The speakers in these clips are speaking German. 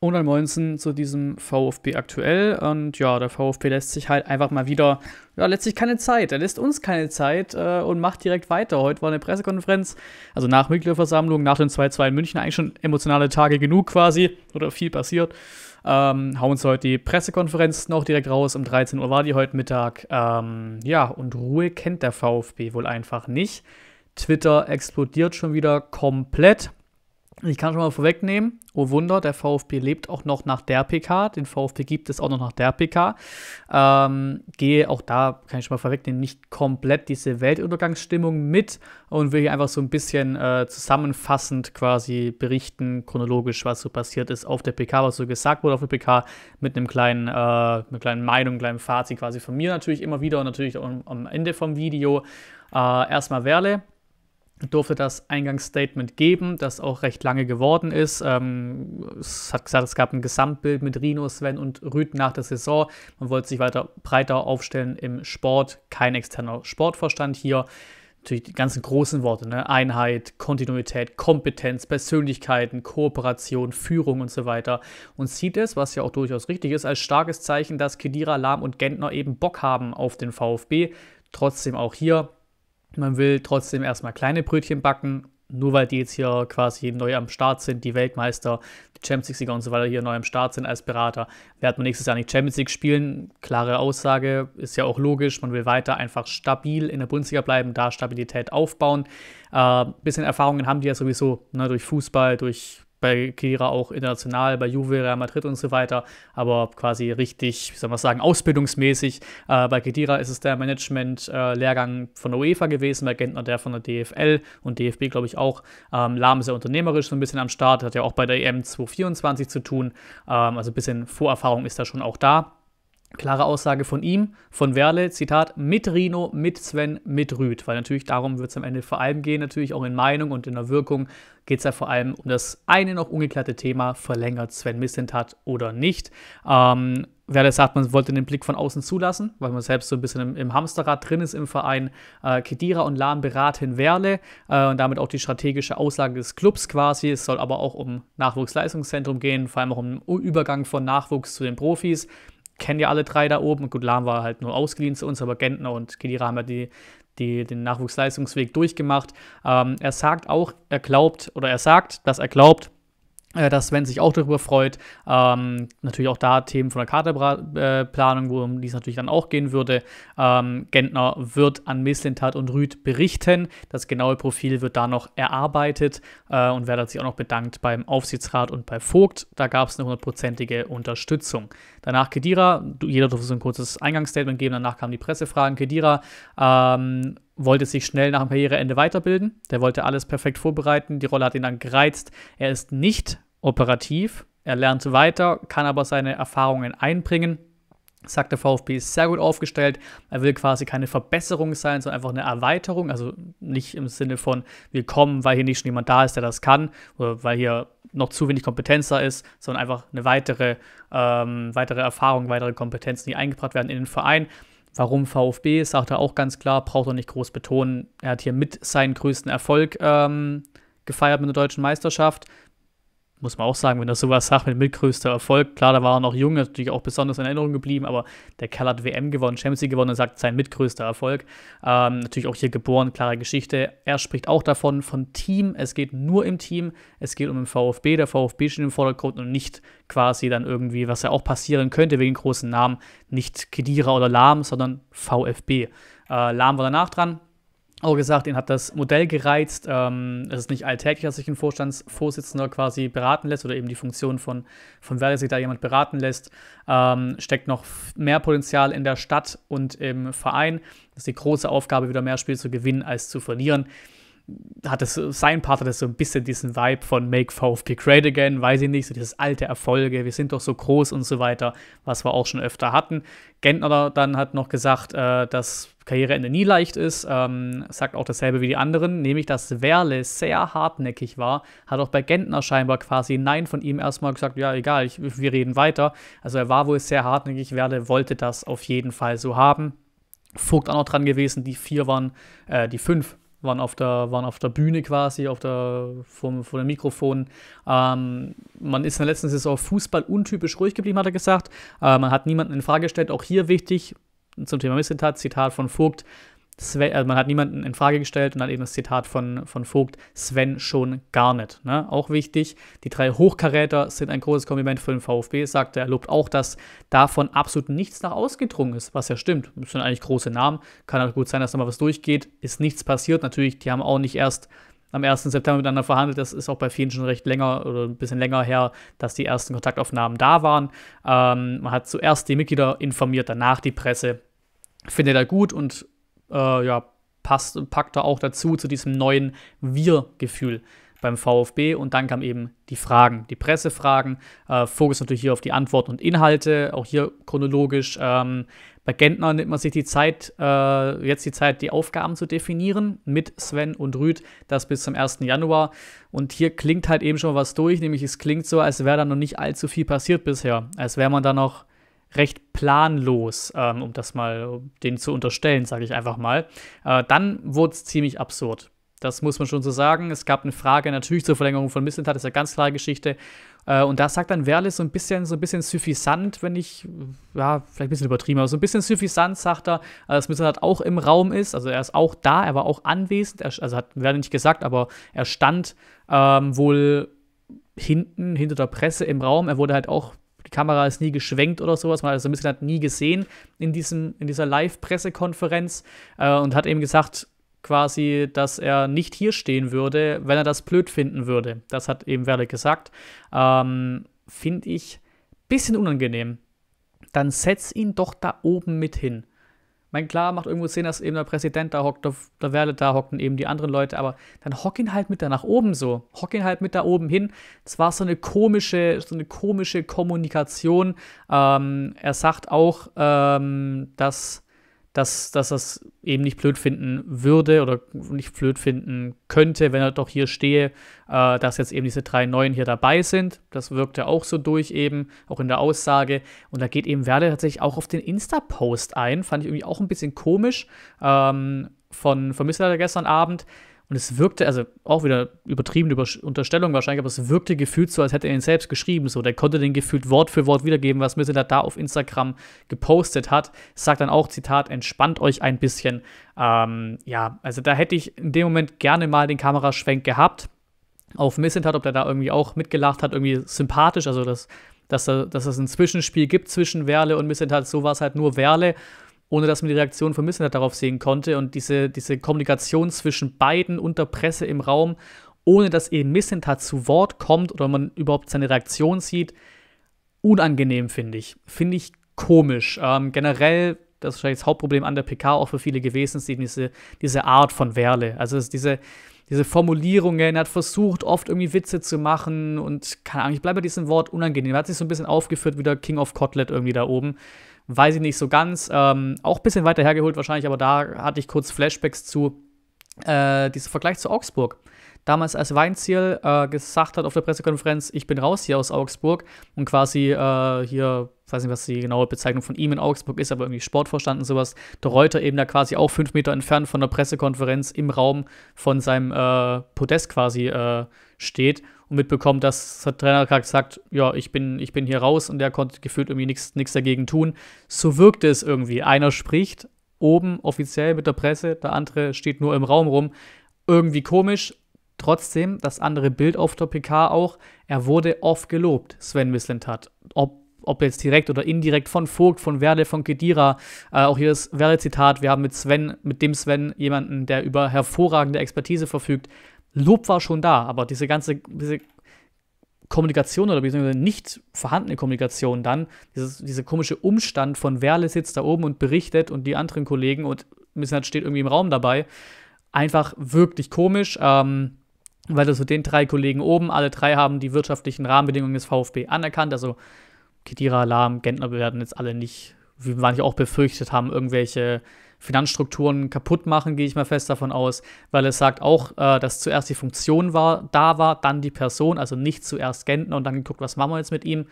Und dann Moinsen zu diesem VfB aktuell. Und ja, der VfB lässt sich halt einfach mal wieder, ja, letztlich keine Zeit. Er lässt uns keine Zeit äh, und macht direkt weiter. Heute war eine Pressekonferenz, also nach Mitgliederversammlung, nach dem 2-2 in München, eigentlich schon emotionale Tage genug quasi oder viel passiert. Ähm, hauen uns heute die Pressekonferenz noch direkt raus. Um 13 Uhr war die heute Mittag. Ähm, ja, und Ruhe kennt der VfB wohl einfach nicht. Twitter explodiert schon wieder komplett. Ich kann schon mal vorwegnehmen, oh Wunder, der VfB lebt auch noch nach der PK. Den VfB gibt es auch noch nach der PK. Ähm, gehe auch da, kann ich schon mal vorwegnehmen, nicht komplett diese Weltuntergangsstimmung mit und will hier einfach so ein bisschen äh, zusammenfassend quasi berichten, chronologisch, was so passiert ist auf der PK, was so gesagt wurde auf der PK, mit einem kleinen, äh, einer kleinen Meinung, einem kleinen Fazit quasi von mir natürlich immer wieder und natürlich auch am Ende vom Video. Äh, erstmal Werle durfte das Eingangsstatement geben, das auch recht lange geworden ist. Ähm, es hat gesagt, es gab ein Gesamtbild mit Rino, Sven und Rüd nach der Saison. Man wollte sich weiter breiter aufstellen im Sport. Kein externer Sportvorstand hier. Natürlich die ganzen großen Worte, ne? Einheit, Kontinuität, Kompetenz, Persönlichkeiten, Kooperation, Führung und so weiter. Und sieht es, was ja auch durchaus richtig ist, als starkes Zeichen, dass Kedira, Lahm und Gentner eben Bock haben auf den VfB. Trotzdem auch hier man will trotzdem erstmal kleine Brötchen backen, nur weil die jetzt hier quasi neu am Start sind, die Weltmeister, die Champions League-Sieger und so weiter hier neu am Start sind als Berater, wird man nächstes Jahr nicht Champions League spielen. Klare Aussage, ist ja auch logisch. Man will weiter einfach stabil in der Bundesliga bleiben, da Stabilität aufbauen. Äh, bisschen Erfahrungen haben die ja sowieso ne, durch Fußball, durch bei Kira auch international, bei Juve, Real Madrid und so weiter, aber quasi richtig, wie soll man sagen, ausbildungsmäßig. Äh, bei Kedira ist es der Management-Lehrgang äh, von der UEFA gewesen, bei Gentner der von der DFL und DFB, glaube ich, auch. Ähm, Lahm ist ja unternehmerisch so ein bisschen am Start, hat ja auch bei der EM 224 zu tun, ähm, also ein bisschen Vorerfahrung ist da schon auch da. Klare Aussage von ihm, von Werle, Zitat, mit Rino, mit Sven, mit Rüd, weil natürlich darum wird es am Ende vor allem gehen, natürlich auch in Meinung und in der Wirkung geht es ja vor allem um das eine noch ungeklärte Thema, verlängert Sven Missentat oder nicht. Ähm, Werle sagt, man wollte den Blick von außen zulassen, weil man selbst so ein bisschen im, im Hamsterrad drin ist im Verein. Äh, Kedira und Lahm beraten Werle äh, und damit auch die strategische Aussage des Clubs quasi. Es soll aber auch um Nachwuchsleistungszentrum gehen, vor allem auch um den Übergang von Nachwuchs zu den Profis kennen ja alle drei da oben. Gut, Lahm war halt nur ausgeliehen zu uns, aber Gentner und Kedira haben ja die, die, den Nachwuchsleistungsweg durchgemacht. Ähm, er sagt auch, er glaubt, oder er sagt, dass er glaubt, äh, dass Sven sich auch darüber freut. Ähm, natürlich auch da Themen von der Karteplanung, äh, worum dies natürlich dann auch gehen würde. Ähm, Gentner wird an Mislintat und Rüd berichten. Das genaue Profil wird da noch erarbeitet. Äh, und Werder hat sich auch noch bedankt beim Aufsichtsrat und bei Vogt. Da gab es eine hundertprozentige Unterstützung. Danach Kedira, jeder durfte so ein kurzes Eingangsstatement geben. Danach kamen die Pressefragen. Kedira ähm, wollte sich schnell nach dem Karriereende weiterbilden. Der wollte alles perfekt vorbereiten. Die Rolle hat ihn dann gereizt. Er ist nicht operativ. Er lernt weiter, kann aber seine Erfahrungen einbringen. Sagt der VfB ist sehr gut aufgestellt. Er will quasi keine Verbesserung sein, sondern einfach eine Erweiterung. Also nicht im Sinne von wir kommen, weil hier nicht schon jemand da ist, der das kann, oder weil hier noch zu wenig Kompetenz da ist, sondern einfach eine weitere, ähm, weitere Erfahrung, weitere Kompetenzen, die eingebracht werden in den Verein. Warum VfB, sagt er auch ganz klar, braucht er nicht groß betonen. Er hat hier mit seinen größten Erfolg ähm, gefeiert mit der deutschen Meisterschaft muss man auch sagen, wenn er sowas sagt mit mitgrößter Erfolg, klar, da war er noch jung, natürlich auch besonders in Erinnerung geblieben, aber der Kerl hat WM gewonnen, Champions League gewonnen und sagt, sein mitgrößter Erfolg. Ähm, natürlich auch hier geboren, klare Geschichte. Er spricht auch davon, von Team, es geht nur im Team, es geht um den VfB, der VfB steht im Vordergrund und nicht quasi dann irgendwie, was ja auch passieren könnte wegen großen Namen, nicht Kedira oder Lahm, sondern VfB. Äh, Lahm war danach dran, auch gesagt, ihn hat das Modell gereizt. Ähm, es ist nicht alltäglich, dass sich ein Vorstandsvorsitzender quasi beraten lässt oder eben die Funktion von, von Verdi sich da jemand beraten lässt. Ähm, steckt noch mehr Potenzial in der Stadt und im Verein. Das ist die große Aufgabe, wieder mehr Spiel zu gewinnen als zu verlieren hat es, sein Part hat es so ein bisschen diesen Vibe von Make VfB Great Again, weiß ich nicht, so dieses alte Erfolge, wir sind doch so groß und so weiter, was wir auch schon öfter hatten. Gentner dann hat noch gesagt, äh, dass Karriereende nie leicht ist, ähm, sagt auch dasselbe wie die anderen, nämlich dass Werle sehr hartnäckig war, hat auch bei Gentner scheinbar quasi Nein von ihm erstmal gesagt, ja egal, ich, wir reden weiter. Also er war wohl sehr hartnäckig, Werle wollte das auf jeden Fall so haben. Vogt auch noch dran gewesen, die vier waren, äh, die fünf waren auf der, waren auf der Bühne quasi, auf der, vom, vor dem Mikrofon. Ähm, man ist in der letzten Saison Fußball untypisch ruhig geblieben, hat er gesagt. Äh, man hat niemanden in Frage gestellt. Auch hier wichtig, zum Thema Missetat, Zitat von Vogt, Sven, also man hat niemanden in Frage gestellt und hat eben das Zitat von, von Vogt, Sven schon gar nicht. Ne? Auch wichtig, die drei Hochkaräter sind ein großes Kompliment für den VfB, sagt er. Er lobt auch, dass davon absolut nichts nach ausgedrungen ist, was ja stimmt. Das sind eigentlich große Namen, kann auch gut sein, dass da mal was durchgeht, ist nichts passiert. Natürlich, die haben auch nicht erst am 1. September miteinander verhandelt. Das ist auch bei vielen schon recht länger oder ein bisschen länger her, dass die ersten Kontaktaufnahmen da waren. Ähm, man hat zuerst die Mitglieder informiert, danach die Presse. Findet er gut und äh, ja, passt, packt er auch dazu, zu diesem neuen Wir-Gefühl beim VfB. Und dann kamen eben die Fragen, die Pressefragen. Äh, Fokus natürlich hier auf die Antworten und Inhalte, auch hier chronologisch. Ähm, bei Gentner nimmt man sich die Zeit, äh, jetzt die Zeit, die Aufgaben zu definieren mit Sven und Rüd, das bis zum 1. Januar. Und hier klingt halt eben schon was durch, nämlich es klingt so, als wäre da noch nicht allzu viel passiert bisher. Als wäre man da noch recht planlos, ähm, um das mal den zu unterstellen, sage ich einfach mal. Äh, dann wurde es ziemlich absurd. Das muss man schon so sagen. Es gab eine Frage natürlich zur Verlängerung von Missentat, das ist ja ganz klare Geschichte. Äh, und da sagt dann Werle so ein bisschen, so ein bisschen suffisant, wenn ich, ja, vielleicht ein bisschen übertrieben, aber so ein bisschen suffisant sagt er, äh, dass Missentat auch im Raum ist. Also er ist auch da, er war auch anwesend. Er, also hat Werle nicht gesagt, aber er stand ähm, wohl hinten, hinter der Presse im Raum. Er wurde halt auch Kamera ist nie geschwenkt oder sowas. Man hat so ein bisschen nie gesehen in, diesem, in dieser Live-Pressekonferenz äh, und hat eben gesagt, quasi, dass er nicht hier stehen würde, wenn er das blöd finden würde. Das hat eben Werle gesagt. Ähm, Finde ich ein bisschen unangenehm. Dann setz ihn doch da oben mit hin mein klar macht irgendwo Sinn, dass eben der Präsident da hockt, der, der Werle da hocken eben die anderen Leute, aber dann hock ihn halt mit da nach oben so. Hock ihn halt mit da oben hin. Es war so eine komische, so eine komische Kommunikation. Ähm, er sagt auch, ähm, dass dass, dass er es eben nicht blöd finden würde oder nicht blöd finden könnte, wenn er doch hier stehe, äh, dass jetzt eben diese drei Neuen hier dabei sind. Das wirkt wirkte auch so durch eben, auch in der Aussage. Und da geht eben Werder tatsächlich auch auf den Insta-Post ein, fand ich irgendwie auch ein bisschen komisch ähm, von Vermisser gestern Abend, und es wirkte, also auch wieder übertriebene Unterstellung wahrscheinlich, aber es wirkte gefühlt so, als hätte er ihn selbst geschrieben. So, der konnte den gefühlt Wort für Wort wiedergeben, was Missler da auf Instagram gepostet hat. Sagt dann auch, Zitat, entspannt euch ein bisschen. Ähm, ja, also da hätte ich in dem Moment gerne mal den Kameraschwenk gehabt auf Missent hat, ob der da irgendwie auch mitgelacht hat, irgendwie sympathisch, also dass, dass, dass es ein Zwischenspiel gibt zwischen Werle und Missent hat, so war es halt nur Werle ohne dass man die Reaktion von Missner darauf sehen konnte und diese, diese Kommunikation zwischen beiden und der Presse im Raum, ohne dass eben Missentat zu Wort kommt oder man überhaupt seine Reaktion sieht, unangenehm finde ich. Finde ich komisch. Ähm, generell, das ist vielleicht das Hauptproblem an der PK auch für viele gewesen, ist eben diese, diese Art von Werle. Also diese, diese Formulierungen, er hat versucht, oft irgendwie Witze zu machen und keine Ahnung, ich bleibe bei diesem Wort unangenehm. Er hat sich so ein bisschen aufgeführt wie der King of Kotlet irgendwie da oben weiß ich nicht so ganz. Ähm, auch ein bisschen weiter hergeholt wahrscheinlich, aber da hatte ich kurz Flashbacks zu äh, diesem Vergleich zu Augsburg. Damals, als Weinziel äh, gesagt hat auf der Pressekonferenz, ich bin raus hier aus Augsburg und quasi äh, hier, weiß nicht, was die genaue Bezeichnung von ihm in Augsburg ist, aber irgendwie Sportvorstand und sowas, der Reuter eben da quasi auch fünf Meter entfernt von der Pressekonferenz im Raum von seinem äh, Podest quasi äh, steht und mitbekommt, dass der Trainer sagt, ja, ich bin, ich bin hier raus und der konnte gefühlt irgendwie nichts dagegen tun. So wirkte es irgendwie. Einer spricht oben offiziell mit der Presse, der andere steht nur im Raum rum. Irgendwie komisch. Trotzdem, das andere Bild auf der PK auch, er wurde oft gelobt, Sven Mislintat. Ob ob jetzt direkt oder indirekt von Vogt, von Werde, von Kedira. Äh, auch hier das Werde-Zitat: Wir haben mit Sven, mit dem Sven, jemanden, der über hervorragende Expertise verfügt, Lob war schon da, aber diese ganze diese Kommunikation oder beziehungsweise nicht vorhandene Kommunikation dann, dieses, dieser komische Umstand von Werle sitzt da oben und berichtet und die anderen Kollegen und Missnat steht irgendwie im Raum dabei, einfach wirklich komisch, ähm, weil das mit den drei Kollegen oben, alle drei haben die wirtschaftlichen Rahmenbedingungen des VfB anerkannt, also Kedira, Alarm, Gentner werden jetzt alle nicht, wie manche auch befürchtet haben, irgendwelche Finanzstrukturen kaputt machen, gehe ich mal fest davon aus, weil es sagt auch, äh, dass zuerst die Funktion war, da war, dann die Person, also nicht zuerst Gentner und dann geguckt, was machen wir jetzt mit ihm.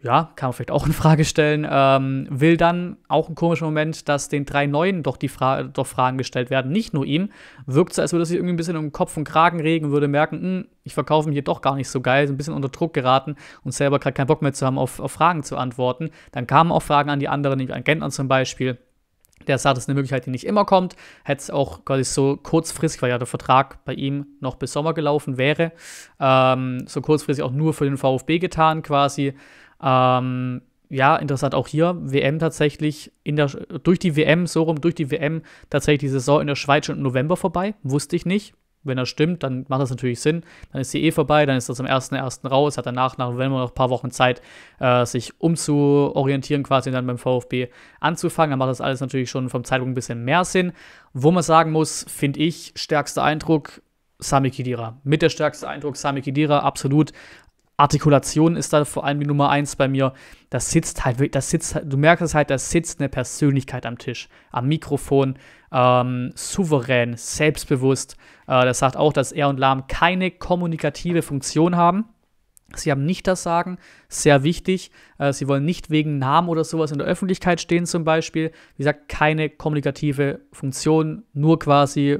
Ja, kann man vielleicht auch in Frage stellen. Ähm, will dann auch ein komischer Moment, dass den drei Neuen doch die Fra doch Fragen gestellt werden, nicht nur ihm. Wirkt so, als würde er sich irgendwie ein bisschen um Kopf und Kragen regen, würde merken, mh, hm, ich verkaufe mich hier doch gar nicht so geil, ein bisschen unter Druck geraten und selber gerade keinen Bock mehr zu haben, auf, auf Fragen zu antworten. Dann kamen auch Fragen an die anderen, nämlich an Gentner zum Beispiel. Der Assad ist eine Möglichkeit, die nicht immer kommt. Hätte es auch quasi so kurzfristig, weil ja der Vertrag bei ihm noch bis Sommer gelaufen wäre, ähm, so kurzfristig auch nur für den VfB getan quasi. Ähm, ja, interessant auch hier, WM tatsächlich in der, durch die WM, so rum, durch die WM tatsächlich die Saison in der Schweiz schon im November vorbei, wusste ich nicht. Wenn das stimmt, dann macht das natürlich Sinn. Dann ist die eh vorbei, dann ist das am 1.1. raus, hat danach nach November noch ein paar Wochen Zeit, äh, sich umzuorientieren, quasi dann beim VfB anzufangen. Dann macht das alles natürlich schon vom Zeitpunkt ein bisschen mehr Sinn. Wo man sagen muss, finde ich, stärkster Eindruck, Sami Kidira. Mit der stärkste Eindruck, Sami Kidira, absolut. Artikulation ist da vor allem die Nummer eins bei mir. Das sitzt halt, das sitzt, du merkst es halt, da sitzt eine Persönlichkeit am Tisch, am Mikrofon, ähm, souverän, selbstbewusst. Äh, das sagt auch, dass Er und Lahm keine kommunikative Funktion haben. Sie haben nicht das Sagen, sehr wichtig. Äh, sie wollen nicht wegen Namen oder sowas in der Öffentlichkeit stehen, zum Beispiel. Wie gesagt, keine kommunikative Funktion, nur quasi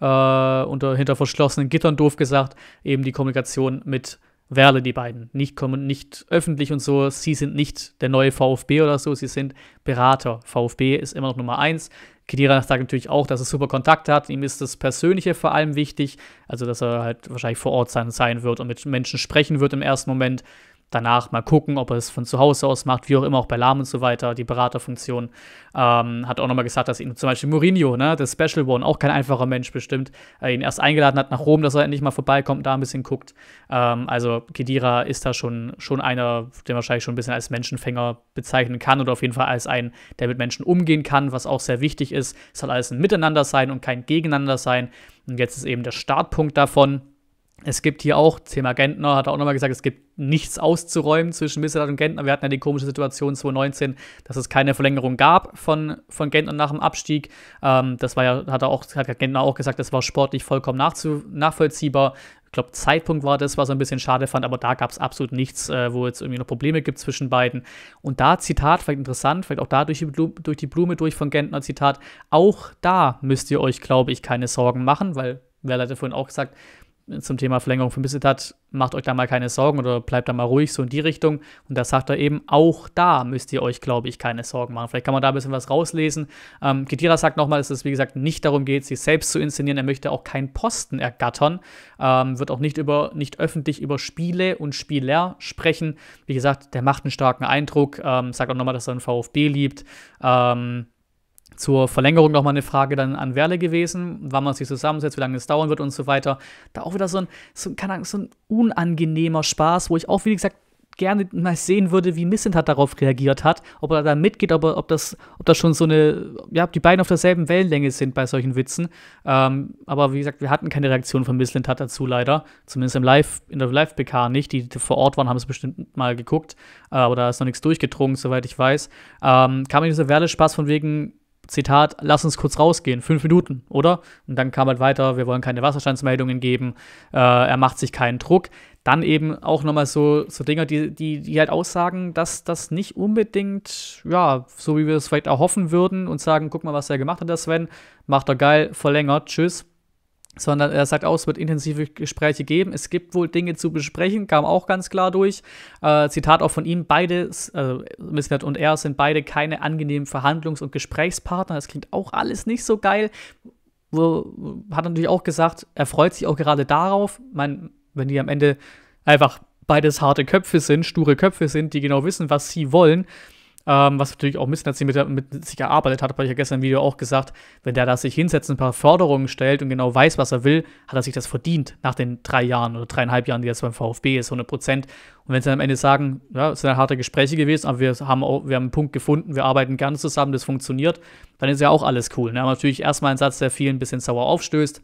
äh, unter hinter verschlossenen Gittern, doof gesagt, eben die Kommunikation mit Werle, die beiden. Nicht, nicht öffentlich und so, sie sind nicht der neue VfB oder so, sie sind Berater. VfB ist immer noch Nummer eins. Kedira sagt natürlich auch, dass er super Kontakte hat. Ihm ist das Persönliche vor allem wichtig. Also, dass er halt wahrscheinlich vor Ort sein, sein wird und mit Menschen sprechen wird im ersten Moment danach mal gucken, ob er es von zu Hause aus macht, wie auch immer, auch bei Lahm und so weiter, die Beraterfunktion. Ähm, hat auch nochmal gesagt, dass ihn zum Beispiel Mourinho, ne, der Special One, auch kein einfacher Mensch bestimmt, äh, ihn erst eingeladen hat nach Rom, dass er endlich mal vorbeikommt, da ein bisschen guckt. Ähm, also Kedira ist da schon, schon einer, den wahrscheinlich schon ein bisschen als Menschenfänger bezeichnen kann oder auf jeden Fall als einen, der mit Menschen umgehen kann, was auch sehr wichtig ist. Es soll alles ein Miteinander sein und kein Gegeneinander sein. Und jetzt ist eben der Startpunkt davon. Es gibt hier auch, Thema Gentner hat er auch nochmal gesagt, es gibt nichts auszuräumen zwischen Misserat und Gentner. Wir hatten ja die komische Situation 2019, dass es keine Verlängerung gab von, von Gentner nach dem Abstieg. Ähm, das war ja, hat er auch, hat Gentner auch gesagt, das war sportlich vollkommen nachvollziehbar. Ich glaube, Zeitpunkt war das, was er ein bisschen schade fand, aber da gab es absolut nichts, äh, wo jetzt irgendwie noch Probleme gibt zwischen beiden. Und da, Zitat, vielleicht interessant, vielleicht auch da durch die, Blume, durch die Blume durch von Gentner, Zitat, auch da müsst ihr euch, glaube ich, keine Sorgen machen, weil, wer hat ja vorhin auch gesagt, zum Thema Verlängerung vermisst hat, macht euch da mal keine Sorgen oder bleibt da mal ruhig so in die Richtung. Und da sagt er eben, auch da müsst ihr euch, glaube ich, keine Sorgen machen. Vielleicht kann man da ein bisschen was rauslesen. Ähm, Kedira sagt nochmal, dass es, wie gesagt, nicht darum geht, sich selbst zu inszenieren. Er möchte auch keinen Posten ergattern, ähm, wird auch nicht, über, nicht öffentlich über Spiele und Spieler sprechen. Wie gesagt, der macht einen starken Eindruck, ähm, sagt auch nochmal, dass er den VfB liebt. Ähm, zur Verlängerung nochmal eine Frage dann an Werle gewesen, wann man sich zusammensetzt, wie lange es dauern wird und so weiter. Da auch wieder so ein, so ein, Ahnung, so ein unangenehmer Spaß, wo ich auch, wie gesagt, gerne mal sehen würde, wie Missentat darauf reagiert hat, ob er da mitgeht, ob, er, ob, das, ob das schon so eine, ja, ob die beiden auf derselben Wellenlänge sind bei solchen Witzen. Ähm, aber wie gesagt, wir hatten keine Reaktion von Missentat dazu leider, zumindest im Live, in der Live-PK nicht. Die, die, vor Ort waren, haben es bestimmt mal geguckt, äh, aber da ist noch nichts durchgedrungen, soweit ich weiß. Ähm, kam mir dieser Werle-Spaß von wegen, Zitat, lass uns kurz rausgehen, fünf Minuten, oder? Und dann kam halt weiter, wir wollen keine Wasserstandsmeldungen geben, äh, er macht sich keinen Druck. Dann eben auch nochmal so, so Dinger, die, die, die halt aussagen, dass das nicht unbedingt, ja, so wie wir es vielleicht erhoffen würden und sagen, guck mal, was er gemacht hat, der Sven, macht er geil, verlängert, tschüss, sondern er sagt auch, oh, es wird intensive Gespräche geben. Es gibt wohl Dinge zu besprechen, kam auch ganz klar durch. Äh, Zitat auch von ihm: Beide, also Misnet und er, sind beide keine angenehmen Verhandlungs- und Gesprächspartner. Das klingt auch alles nicht so geil. Wo, hat natürlich auch gesagt, er freut sich auch gerade darauf, mein, wenn die am Ende einfach beides harte Köpfe sind, sture Köpfe sind, die genau wissen, was sie wollen, ähm, was natürlich auch ein bisschen mit, der, mit sich erarbeitet hat, habe ich ja gestern im Video auch gesagt, wenn der da sich hinsetzt, ein paar Förderungen stellt und genau weiß, was er will, hat er sich das verdient nach den drei Jahren oder dreieinhalb Jahren, die jetzt beim VfB ist, 100 Prozent. Und wenn sie dann am Ende sagen, ja, es sind ja halt harte Gespräche gewesen, aber wir haben, auch, wir haben einen Punkt gefunden, wir arbeiten gerne zusammen, das funktioniert, dann ist ja auch alles cool. Ne? Aber natürlich erstmal ein Satz, der vielen ein bisschen sauer aufstößt.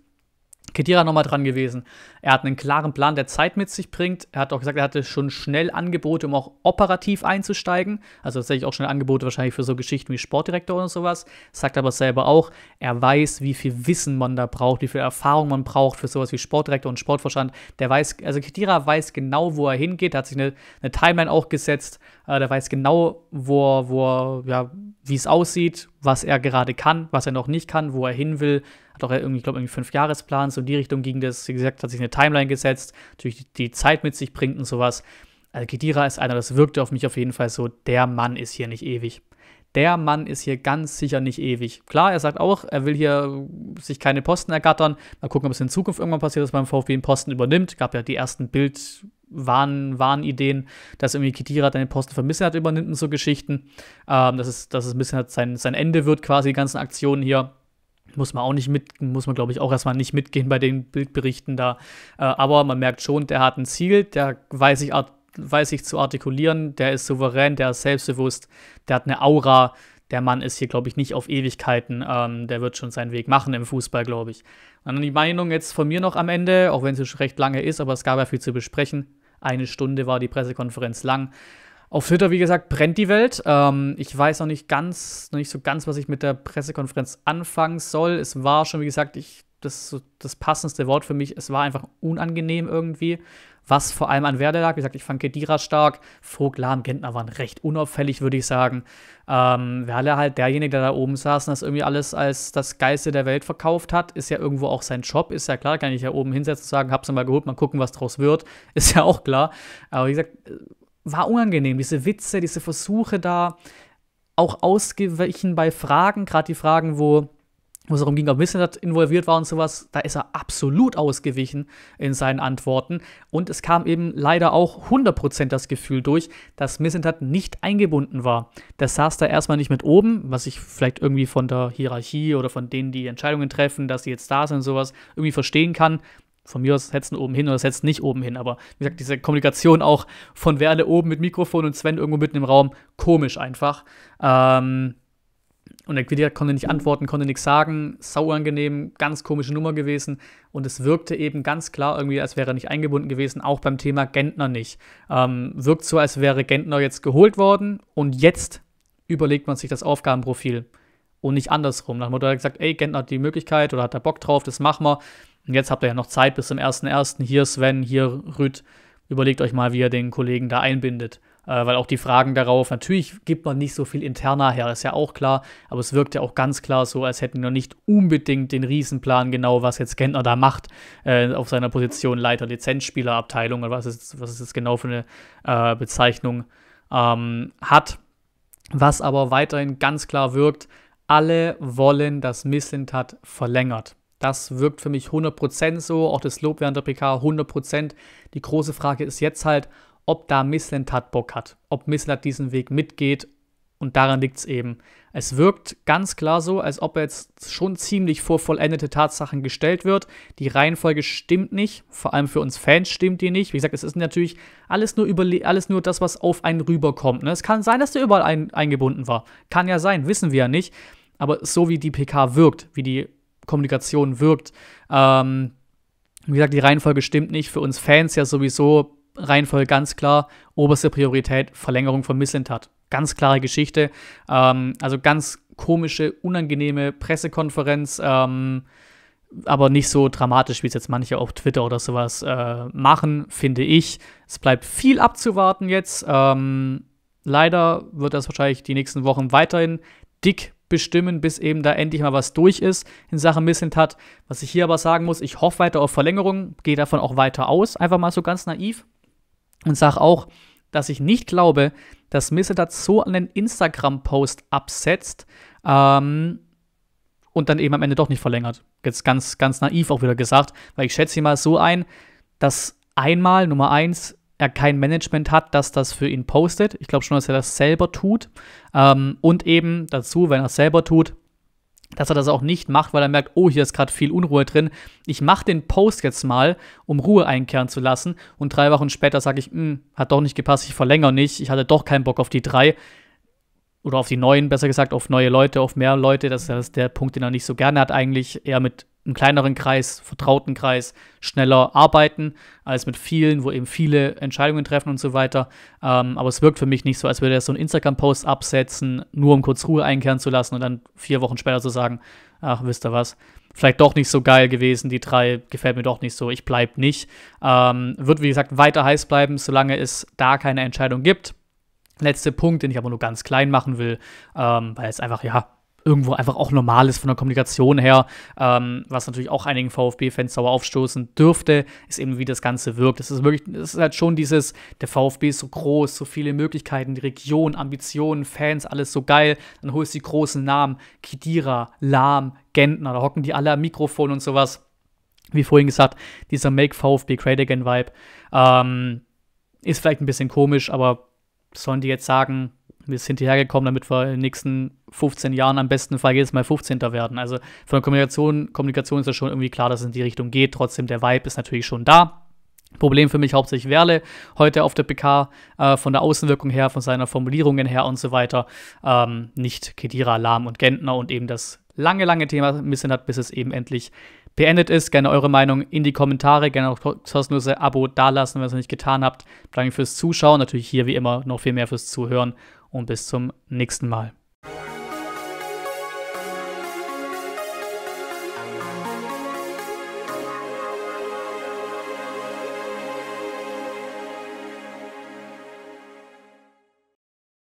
Kedira nochmal dran gewesen. Er hat einen klaren Plan, der Zeit mit sich bringt. Er hat auch gesagt, er hatte schon schnell Angebote, um auch operativ einzusteigen. Also tatsächlich auch schnell Angebote wahrscheinlich für so Geschichten wie Sportdirektor oder sowas. Sagt aber selber auch, er weiß, wie viel Wissen man da braucht, wie viel Erfahrung man braucht für sowas wie Sportdirektor und Sportverstand. Der weiß, also Kedira weiß genau, wo er hingeht. Er hat sich eine, eine Timeline auch gesetzt. Äh, der weiß genau, wo er, wo er, ja, wie es aussieht, was er gerade kann, was er noch nicht kann, wo er hin will hat auch irgendwie, ich glaube irgendwie fünf Jahresplan, so in die Richtung ging das. Wie gesagt, hat sich eine Timeline gesetzt, natürlich die, die Zeit mit sich bringt und sowas. Also Kedira ist einer, das wirkte auf mich auf jeden Fall so, der Mann ist hier nicht ewig. Der Mann ist hier ganz sicher nicht ewig. Klar, er sagt auch, er will hier sich keine Posten ergattern. Mal gucken, ob es in Zukunft irgendwann passiert, dass beim VfB einen Posten übernimmt. Gab ja die ersten Bild, Warn, Ideen, dass irgendwie Kedira deine Posten vermissen hat, übernimmt und so Geschichten. Ähm, dass, es, dass es ein bisschen halt sein, sein Ende wird, quasi die ganzen Aktionen hier. Muss man auch nicht mit, muss man glaube ich auch erstmal nicht mitgehen bei den Bildberichten da. Äh, aber man merkt schon, der hat ein Ziel, der weiß sich, weiß sich zu artikulieren, der ist souverän, der ist selbstbewusst, der hat eine Aura. Der Mann ist hier, glaube ich, nicht auf Ewigkeiten. Ähm, der wird schon seinen Weg machen im Fußball, glaube ich. Und dann die Meinung jetzt von mir noch am Ende, auch wenn es schon recht lange ist, aber es gab ja viel zu besprechen. Eine Stunde war die Pressekonferenz lang. Auf Twitter, wie gesagt, brennt die Welt. Ähm, ich weiß noch nicht ganz, noch nicht so ganz, was ich mit der Pressekonferenz anfangen soll. Es war schon, wie gesagt, ich, das das passendste Wort für mich. Es war einfach unangenehm irgendwie, was vor allem an Werder lag. Wie gesagt, ich fand Kedira stark. Vogt, Lahm, Gentner waren recht unauffällig, würde ich sagen. Ähm, Werder halt derjenige, der da oben saß und das irgendwie alles als das Geiste der Welt verkauft hat. Ist ja irgendwo auch sein Job, ist ja klar. Kann ich ja oben hinsetzen und sagen, hab's mal geholt, mal gucken, was draus wird. Ist ja auch klar. Aber wie gesagt, war unangenehm. Diese Witze, diese Versuche da, auch ausgewichen bei Fragen, gerade die Fragen, wo wo es darum ging, ob Wissenstadt involviert war und sowas, da ist er absolut ausgewichen in seinen Antworten. Und es kam eben leider auch 100% das Gefühl durch, dass Missentat nicht eingebunden war. Der saß da erstmal nicht mit oben, was ich vielleicht irgendwie von der Hierarchie oder von denen, die Entscheidungen treffen, dass sie jetzt da sind und sowas, irgendwie verstehen kann von mir aus setzt oben hin oder setzt nicht oben hin. Aber wie gesagt, diese Kommunikation auch von Werle oben mit Mikrofon und Sven irgendwo mitten im Raum, komisch einfach. Ähm, und der Quidditch konnte nicht antworten, konnte nichts sagen, sau angenehm, ganz komische Nummer gewesen. Und es wirkte eben ganz klar irgendwie, als wäre er nicht eingebunden gewesen, auch beim Thema Gentner nicht. Ähm, wirkt so, als wäre Gentner jetzt geholt worden und jetzt überlegt man sich das Aufgabenprofil und nicht andersrum. Dann hat man gesagt, ey, Gentner hat die Möglichkeit oder hat er Bock drauf, das machen wir. Und jetzt habt ihr ja noch Zeit bis zum 1.1. Hier Sven, hier Rüd. Überlegt euch mal, wie ihr den Kollegen da einbindet. Äh, weil auch die Fragen darauf, natürlich gibt man nicht so viel interner her, ist ja auch klar, aber es wirkt ja auch ganz klar so, als hätten wir nicht unbedingt den Riesenplan genau, was jetzt Gentner da macht, äh, auf seiner Position Leiter Lizenzspielerabteilung oder was ist, was ist jetzt genau für eine äh, Bezeichnung ähm, hat. Was aber weiterhin ganz klar wirkt, alle wollen, dass Mislintat verlängert. Das wirkt für mich 100% so, auch das Lob während der PK 100%. Die große Frage ist jetzt halt, ob da Mislintat Bock hat, ob Mislintat diesen Weg mitgeht und daran liegt es eben. Es wirkt ganz klar so, als ob er jetzt schon ziemlich vor vollendete Tatsachen gestellt wird. Die Reihenfolge stimmt nicht, vor allem für uns Fans stimmt die nicht. Wie gesagt, es ist natürlich alles nur, überle alles nur das, was auf einen rüberkommt. Ne? Es kann sein, dass der überall ein eingebunden war. Kann ja sein, wissen wir ja nicht. Aber so wie die PK wirkt, wie die Kommunikation wirkt. Ähm, wie gesagt, die Reihenfolge stimmt nicht. Für uns Fans ja sowieso Reihenfolge ganz klar. Oberste Priorität Verlängerung von Missentat. Ganz klare Geschichte. Ähm, also ganz komische, unangenehme Pressekonferenz. Ähm, aber nicht so dramatisch, wie es jetzt manche auf Twitter oder sowas äh, machen, finde ich. Es bleibt viel abzuwarten jetzt. Ähm, leider wird das wahrscheinlich die nächsten Wochen weiterhin dick bestimmen, bis eben da endlich mal was durch ist in Sachen Missentat. Was ich hier aber sagen muss, ich hoffe weiter auf Verlängerung, gehe davon auch weiter aus, einfach mal so ganz naiv und sage auch, dass ich nicht glaube, dass Missentat so einen Instagram-Post absetzt ähm, und dann eben am Ende doch nicht verlängert. Jetzt ganz, ganz naiv auch wieder gesagt, weil ich schätze ihn mal so ein, dass einmal Nummer eins er kein Management hat, das das für ihn postet. Ich glaube schon, dass er das selber tut. Ähm, und eben dazu, wenn er es selber tut, dass er das auch nicht macht, weil er merkt, oh, hier ist gerade viel Unruhe drin. Ich mache den Post jetzt mal, um Ruhe einkehren zu lassen. Und drei Wochen später sage ich, hm, hat doch nicht gepasst, ich verlängere nicht, ich hatte doch keinen Bock auf die drei oder auf die neuen, besser gesagt, auf neue Leute, auf mehr Leute. Das ist der Punkt, den er nicht so gerne hat, eigentlich eher mit einem kleineren Kreis, vertrauten Kreis schneller arbeiten, als mit vielen, wo eben viele Entscheidungen treffen und so weiter. Ähm, aber es wirkt für mich nicht so, als würde er so einen Instagram-Post absetzen, nur um kurz Ruhe einkehren zu lassen und dann vier Wochen später zu sagen, ach, wisst ihr was, vielleicht doch nicht so geil gewesen, die drei gefällt mir doch nicht so, ich bleibe nicht. Ähm, wird, wie gesagt, weiter heiß bleiben, solange es da keine Entscheidung gibt letzte Punkt, den ich aber nur ganz klein machen will, ähm, weil es einfach, ja, irgendwo einfach auch normal ist von der Kommunikation her, ähm, was natürlich auch einigen VfB-Fans sauer aufstoßen dürfte, ist eben, wie das Ganze wirkt. Es ist wirklich, es ist halt schon dieses, der VfB ist so groß, so viele Möglichkeiten, die Region, Ambitionen, Fans, alles so geil. Dann holst du die großen Namen, Kidira, Lahm, Gentner, da hocken die alle am Mikrofon und sowas. Wie vorhin gesagt, dieser Make VfB Great Again Vibe ähm, ist vielleicht ein bisschen komisch, aber sollen die jetzt sagen, wir sind hierher gekommen, damit wir in den nächsten 15 Jahren am besten Fall jedes Mal 15. werden. Also von der Kommunikation, Kommunikation ist ja schon irgendwie klar, dass es in die Richtung geht. Trotzdem, der Vibe ist natürlich schon da. Problem für mich hauptsächlich Werle heute auf der PK, äh, von der Außenwirkung her, von seiner Formulierungen her und so weiter. Ähm, nicht Kedira, Lahm und Gentner und eben das lange, lange Thema ein bisschen hat, bis es eben endlich beendet ist. Gerne eure Meinung in die Kommentare, gerne auch kostenlose Abo dalassen, wenn ihr es noch nicht getan habt. Danke fürs Zuschauen, natürlich hier wie immer noch viel mehr fürs Zuhören und bis zum nächsten Mal.